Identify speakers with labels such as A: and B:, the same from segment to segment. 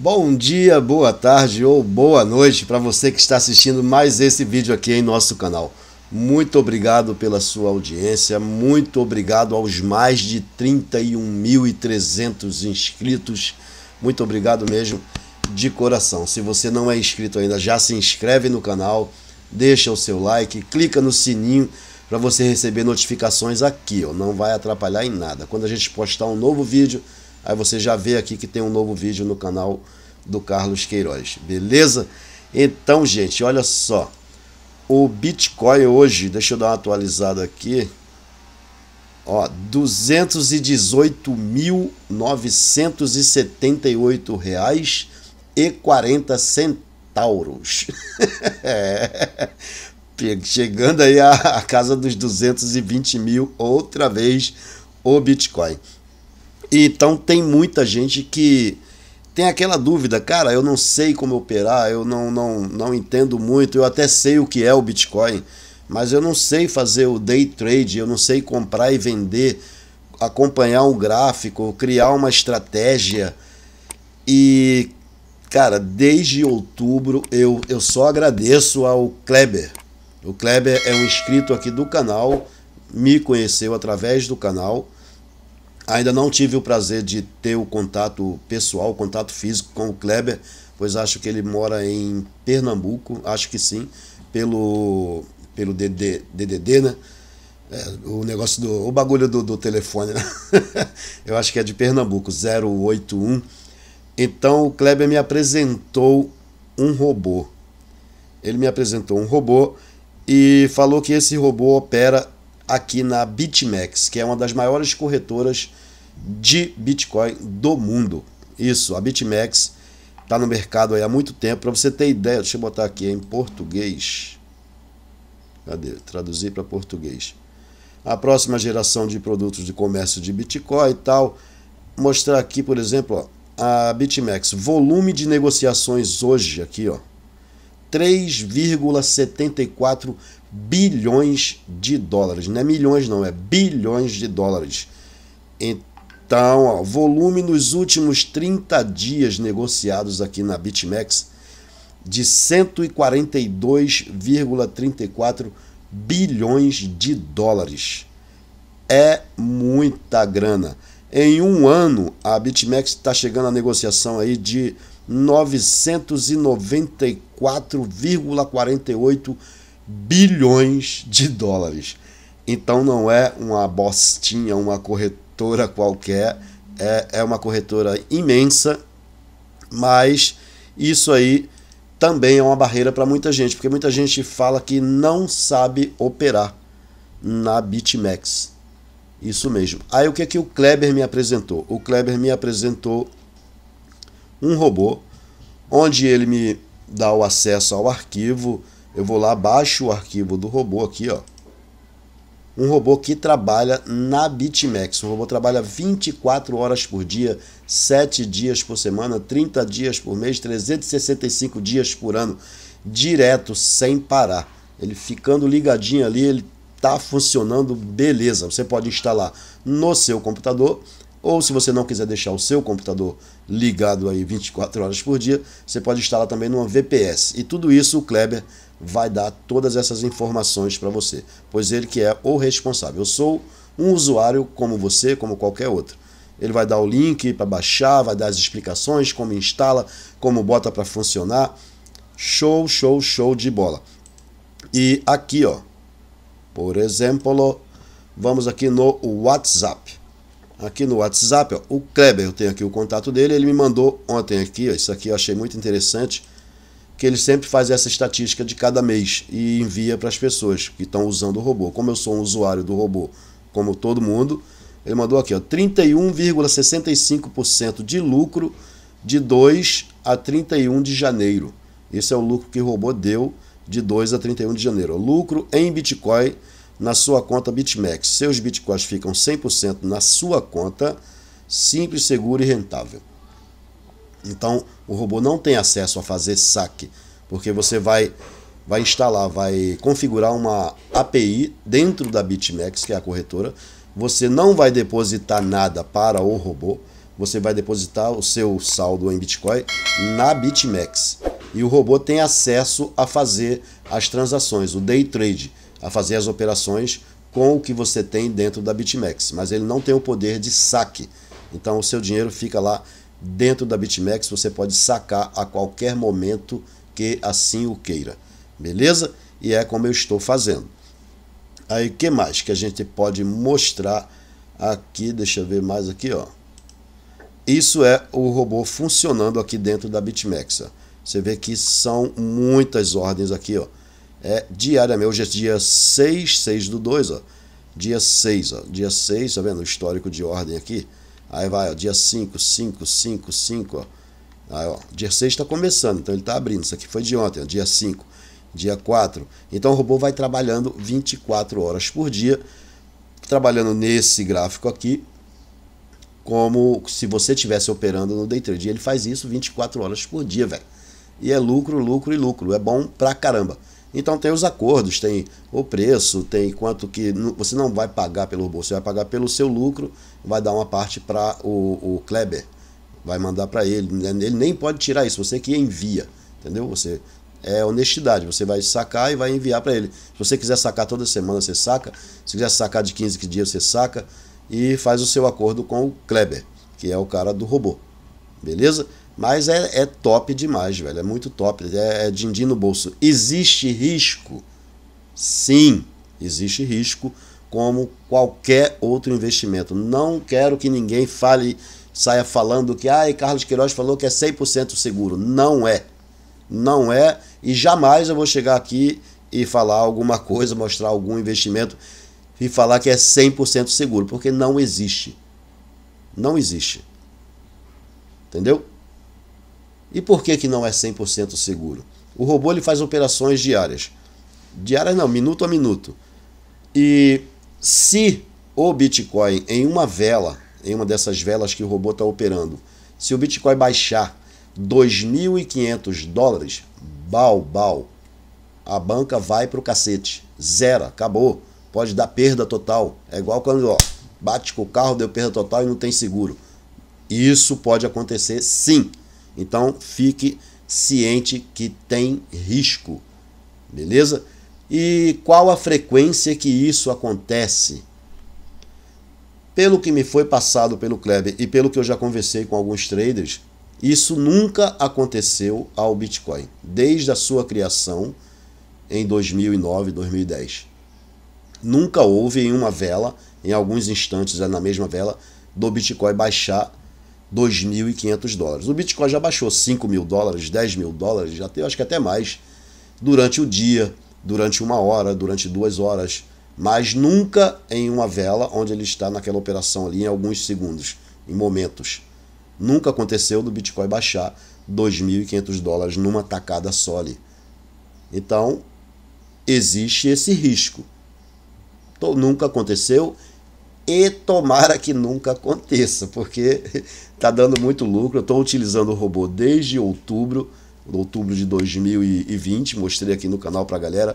A: Bom dia, boa tarde ou boa noite para você que está assistindo mais esse vídeo aqui em nosso canal. Muito obrigado pela sua audiência, muito obrigado aos mais de 31.300 inscritos. Muito obrigado mesmo de coração. Se você não é inscrito ainda, já se inscreve no canal, deixa o seu like, clica no sininho para você receber notificações aqui, ó. não vai atrapalhar em nada. Quando a gente postar um novo vídeo, Aí você já vê aqui que tem um novo vídeo no canal do Carlos Queiroz, beleza? Então, gente, olha só. O Bitcoin hoje, deixa eu dar uma atualizada aqui. Ó, 218.978 reais e 40 centauros. É. Chegando aí à casa dos 220 mil outra vez o Bitcoin. Então tem muita gente que tem aquela dúvida, cara, eu não sei como operar, eu não, não, não entendo muito, eu até sei o que é o Bitcoin, mas eu não sei fazer o day trade, eu não sei comprar e vender, acompanhar um gráfico, criar uma estratégia. E, cara, desde outubro eu, eu só agradeço ao Kleber. O Kleber é um inscrito aqui do canal, me conheceu através do canal Ainda não tive o prazer de ter o contato pessoal, o contato físico com o Kleber, pois acho que ele mora em Pernambuco, acho que sim, pelo, pelo DDD, né? É, o negócio do. O bagulho do, do telefone, né? Eu acho que é de Pernambuco, 081. Então o Kleber me apresentou um robô. Ele me apresentou um robô e falou que esse robô opera aqui na BitMEX, que é uma das maiores corretoras de Bitcoin do mundo. Isso, a BitMEX está no mercado há muito tempo. Para você ter ideia, deixa eu botar aqui em português. Cadê? Traduzir para português. A próxima geração de produtos de comércio de Bitcoin e tal. Mostrar aqui, por exemplo, ó, a BitMEX. Volume de negociações hoje, aqui, ó. 3,74 bilhões de dólares. Não é milhões, não, é bilhões de dólares. Então, ó, volume nos últimos 30 dias negociados aqui na BitMEX de 142,34 bilhões de dólares. É muita grana. Em um ano, a BitMEX está chegando à negociação aí de 994,48 bilhões de dólares. Então não é uma bostinha, uma corretora qualquer, é, é uma corretora imensa, mas isso aí também é uma barreira para muita gente, porque muita gente fala que não sabe operar na BitMEX. Isso mesmo. Aí o que, é que o Kleber me apresentou? O Kleber me apresentou um robô, onde ele me dá o acesso ao arquivo. Eu vou lá, baixo o arquivo do robô aqui, ó. Um robô que trabalha na BitMEX. O robô trabalha 24 horas por dia, 7 dias por semana, 30 dias por mês, 365 dias por ano, direto, sem parar. Ele ficando ligadinho ali, ele tá funcionando beleza. Você pode instalar no seu computador ou se você não quiser deixar o seu computador ligado aí 24 horas por dia, você pode instalar também numa VPS. E tudo isso o Kleber vai dar todas essas informações para você, pois ele que é o responsável. Eu sou um usuário como você, como qualquer outro. Ele vai dar o link para baixar, vai dar as explicações, como instala, como bota para funcionar. Show, show, show de bola. E aqui, ó, por exemplo, vamos aqui no WhatsApp aqui no WhatsApp, ó, o Kleber, eu tenho aqui o contato dele, ele me mandou ontem aqui, ó, isso aqui eu achei muito interessante, que ele sempre faz essa estatística de cada mês e envia para as pessoas que estão usando o robô. Como eu sou um usuário do robô, como todo mundo, ele mandou aqui, ó, 31,65% de lucro de 2 a 31 de janeiro. Esse é o lucro que o robô deu de 2 a 31 de janeiro. O lucro em Bitcoin na sua conta BitMEX. Seus bitcoins ficam 100% na sua conta, simples, seguro e rentável. Então, o robô não tem acesso a fazer saque, porque você vai vai instalar, vai configurar uma API dentro da BitMEX, que é a corretora. Você não vai depositar nada para o robô, você vai depositar o seu saldo em Bitcoin na BitMEX. E o robô tem acesso a fazer as transações, o day trade a fazer as operações com o que você tem dentro da BitMEX, mas ele não tem o poder de saque. Então o seu dinheiro fica lá dentro da BitMEX, você pode sacar a qualquer momento que assim o queira. Beleza? E é como eu estou fazendo. Aí que mais que a gente pode mostrar aqui, deixa eu ver mais aqui, ó. Isso é o robô funcionando aqui dentro da BitMEX. Ó. Você vê que são muitas ordens aqui, ó é diariamente. Hoje é dia 6, 6 do 2, ó. Dia 6, ó. Dia 6, tá vendo? O histórico de ordem aqui. Aí vai, ó. Dia 5, 5, 5, 5, ó. Aí, ó. Dia 6 está começando, então ele tá abrindo. Isso aqui foi de ontem, ó. Dia 5, dia 4. Então o robô vai trabalhando 24 horas por dia, trabalhando nesse gráfico aqui, como se você estivesse operando no day trade. E Ele faz isso 24 horas por dia, velho. E é lucro, lucro e lucro. É bom pra caramba. Então tem os acordos, tem o preço, tem quanto que você não vai pagar pelo robô, você vai pagar pelo seu lucro, vai dar uma parte para o, o, Kleber, vai mandar para ele. Né, ele nem pode tirar isso, você que envia, entendeu? Você é honestidade, você vai sacar e vai enviar para ele. Se você quiser sacar toda semana, você saca. Se quiser sacar de 15 dias, você saca e faz o seu acordo com o Kleber, que é o cara do robô. Beleza? Mas é, é top demais, velho. É muito top. É, é din-din no bolso. Existe risco? Sim, existe risco, como qualquer outro investimento. Não quero que ninguém fale, saia falando que ah, Carlos Queiroz falou que é 100% seguro. Não é. Não é. E jamais eu vou chegar aqui e falar alguma coisa, mostrar algum investimento e falar que é 100% seguro, porque não existe. Não existe. Entendeu? E por que, que não é 100% seguro? O robô ele faz operações diárias. Diárias não, minuto a minuto. E se o Bitcoin em uma vela, em uma dessas velas que o robô está operando, se o Bitcoin baixar 2.500 dólares, bal, bal, a banca vai para o cacete. Zera, acabou. Pode dar perda total. É igual quando ó, bate com o carro, deu perda total e não tem seguro. Isso pode acontecer sim. Então fique ciente que tem risco, beleza? E qual a frequência que isso acontece? Pelo que me foi passado pelo Kleber e pelo que eu já conversei com alguns traders, isso nunca aconteceu ao Bitcoin, desde a sua criação em 2009, 2010. Nunca houve em uma vela, em alguns instantes na mesma vela, do Bitcoin baixar 2.500 dólares. O Bitcoin já baixou 5 mil dólares, 10 mil dólares, já tem, acho que até mais, durante o dia, durante uma hora, durante duas horas, mas nunca em uma vela onde ele está naquela operação ali em alguns segundos, em momentos. Nunca aconteceu do Bitcoin baixar 2.500 dólares numa tacada só ali. Então, existe esse risco. Então, nunca aconteceu e tomara que nunca aconteça, porque está dando muito lucro. Eu estou utilizando o robô desde outubro, outubro de 2020, mostrei aqui no canal para a galera.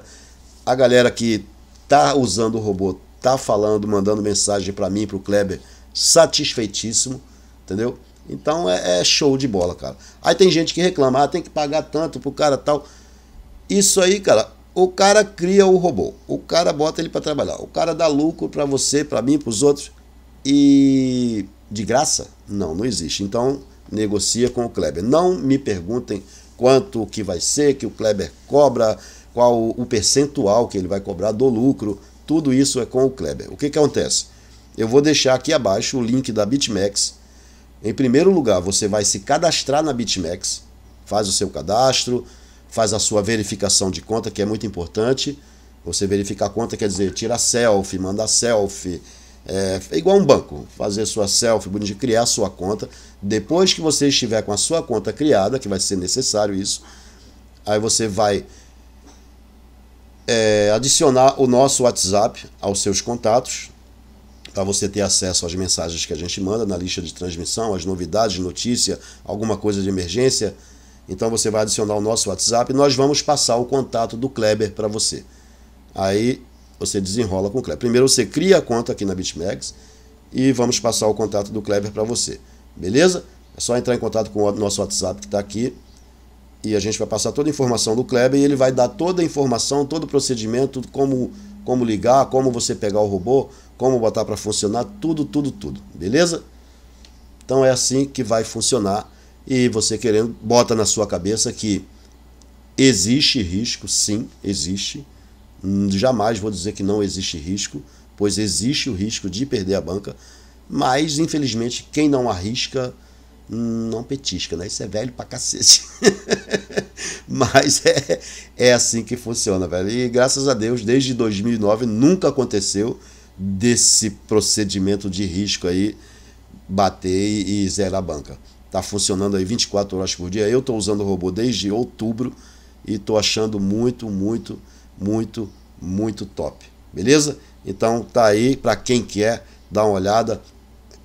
A: A galera que está usando o robô está falando, mandando mensagem para mim, para o Kleber, satisfeitíssimo, entendeu? Então é, é, show de bola, cara. Aí tem gente que reclama, ah, tem que pagar tanto pro cara tal. Isso aí, cara, o cara cria o robô, o cara bota ele para trabalhar, o cara dá lucro para você, para mim, para os outros e de graça? Não, não existe. Então, negocia com o Kleber. Não me perguntem quanto que vai ser que o Kleber cobra, qual o percentual que ele vai cobrar do lucro. Tudo isso é com o Kleber. O que, que acontece? Eu vou deixar aqui abaixo o link da BitMEX. Em primeiro lugar, você vai se cadastrar na BitMEX, faz o seu cadastro, faz a sua verificação de conta, que é muito importante. Você verificar a conta quer dizer tira selfie, manda selfie. É, é igual um banco, fazer sua selfie, bonito, criar sua conta. Depois que você estiver com a sua conta criada, que vai ser necessário isso, aí você vai é, adicionar o nosso WhatsApp aos seus contatos, para você ter acesso às mensagens que a gente manda na lista de transmissão, às novidades, notícia, alguma coisa de emergência então você vai adicionar o nosso WhatsApp e nós vamos passar o contato do Kleber para você. Aí você desenrola com o Kleber. Primeiro você cria a conta aqui na BitMEX e vamos passar o contato do Kleber para você. Beleza? É só entrar em contato com o nosso WhatsApp que está aqui e a gente vai passar toda a informação do Kleber e ele vai dar toda a informação, todo o procedimento, como, como ligar, como você pegar o robô, como botar para funcionar, tudo, tudo, tudo. Beleza? Então é assim que vai funcionar e você querendo, bota na sua cabeça que existe risco, sim, existe. Jamais vou dizer que não existe risco, pois existe o risco de perder a banca, mas infelizmente quem não arrisca não petisca, né? Isso é velho pra cacete. Mas é, é assim que funciona, velho. E graças a Deus, desde 2009 nunca aconteceu desse procedimento de risco aí bater e zerar a banca. Tá funcionando aí 24 horas por dia. Eu estou usando o robô desde outubro e estou achando muito, muito, muito, muito top. Beleza? Então tá aí para quem quer dar uma olhada,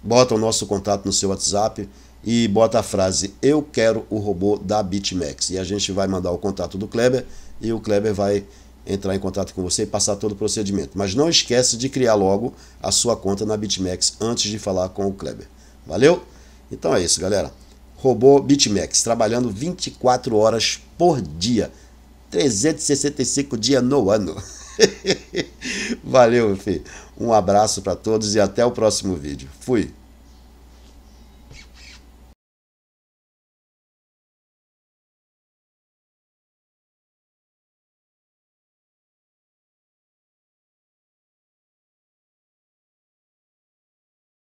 A: bota o nosso contato no seu WhatsApp e bota a frase eu quero o robô da BitMEX e a gente vai mandar o contato do Kleber e o Kleber vai entrar em contato com você e passar todo o procedimento. Mas não esquece de criar logo a sua conta na BitMEX antes de falar com o Kleber. Valeu? Então é isso, galera. Robô BitMEX, trabalhando 24 horas por dia. 365 dias no ano. Valeu, filho. Um abraço para todos e até o próximo vídeo. Fui.